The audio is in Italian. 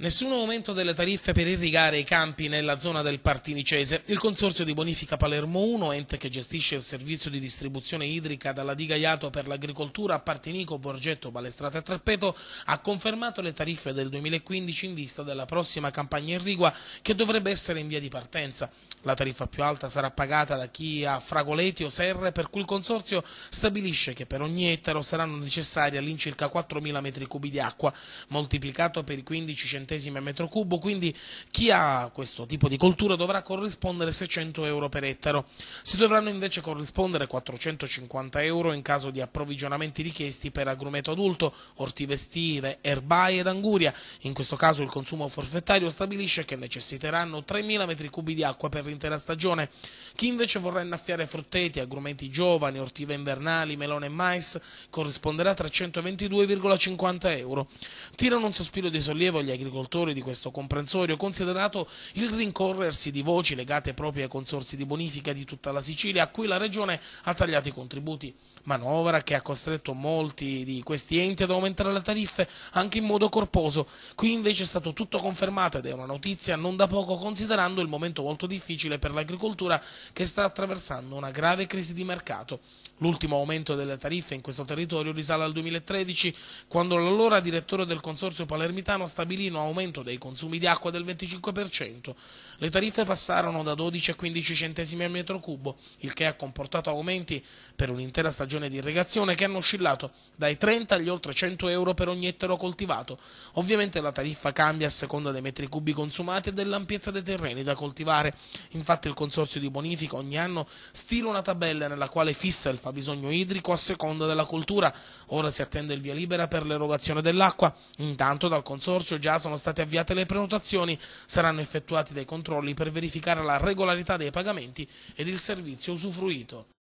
Nessun aumento delle tariffe per irrigare i campi nella zona del Partinicese. Il Consorzio di Bonifica Palermo 1, ente che gestisce il servizio di distribuzione idrica dalla diga Iato per l'agricoltura a Partinico, Borgetto, Balestrata e Trappeto, ha confermato le tariffe del 2015 in vista della prossima campagna irrigua che dovrebbe essere in via di partenza. La tariffa più alta sarà pagata da chi ha fragoleti o serre, per cui il Consorzio stabilisce che per ogni ettaro saranno necessari all'incirca 4.000 metri cubi di acqua, moltiplicato per i 15 centimetri centesimi a metro cubo, quindi chi ha questo tipo di coltura dovrà corrispondere 600 euro per ettaro. Si dovranno invece corrispondere 450 euro in caso di approvvigionamenti richiesti per agrumeto adulto, ortive estive, erbai ed anguria. In questo caso il consumo forfettario stabilisce che necessiteranno 3.000 metri cubi di acqua per l'intera stagione. Chi invece vorrà innaffiare frutteti, agrumenti giovani, ortive invernali, melone e mais corrisponderà a 322,50 euro. Tirano un sospiro di sollievo gli agricoltori agricoltori di questo comprensorio, considerato il rincorrersi di voci legate proprio ai consorsi di bonifica di tutta la Sicilia, a cui la Regione ha tagliato i contributi. Manovra che ha costretto molti di questi enti ad aumentare le tariffe anche in modo corposo. Qui invece è stato tutto confermato ed è una notizia non da poco considerando il momento molto difficile per l'agricoltura che sta attraversando una grave crisi di mercato. L'ultimo aumento delle tariffe in questo territorio risale al 2013, quando l'allora direttore del Consorzio Palermitano stabilì una aumento dei consumi di acqua del 25%. Le tariffe passarono da 12 a 15 centesimi al metro cubo, il che ha comportato aumenti per un'intera stagione di irrigazione che hanno oscillato dai 30 agli oltre 100 euro per ogni ettaro coltivato. Ovviamente la tariffa cambia a seconda dei metri cubi consumati e dell'ampiezza dei terreni da coltivare. Infatti il Consorzio di Bonifica ogni anno stila una tabella nella quale fissa il fabbisogno idrico a seconda della coltura. Ora si attende il via libera per l'erogazione dell'acqua. Intanto dal Consorzio già sono state avviate le prenotazioni, saranno effettuati dei controlli per verificare la regolarità dei pagamenti ed il servizio usufruito.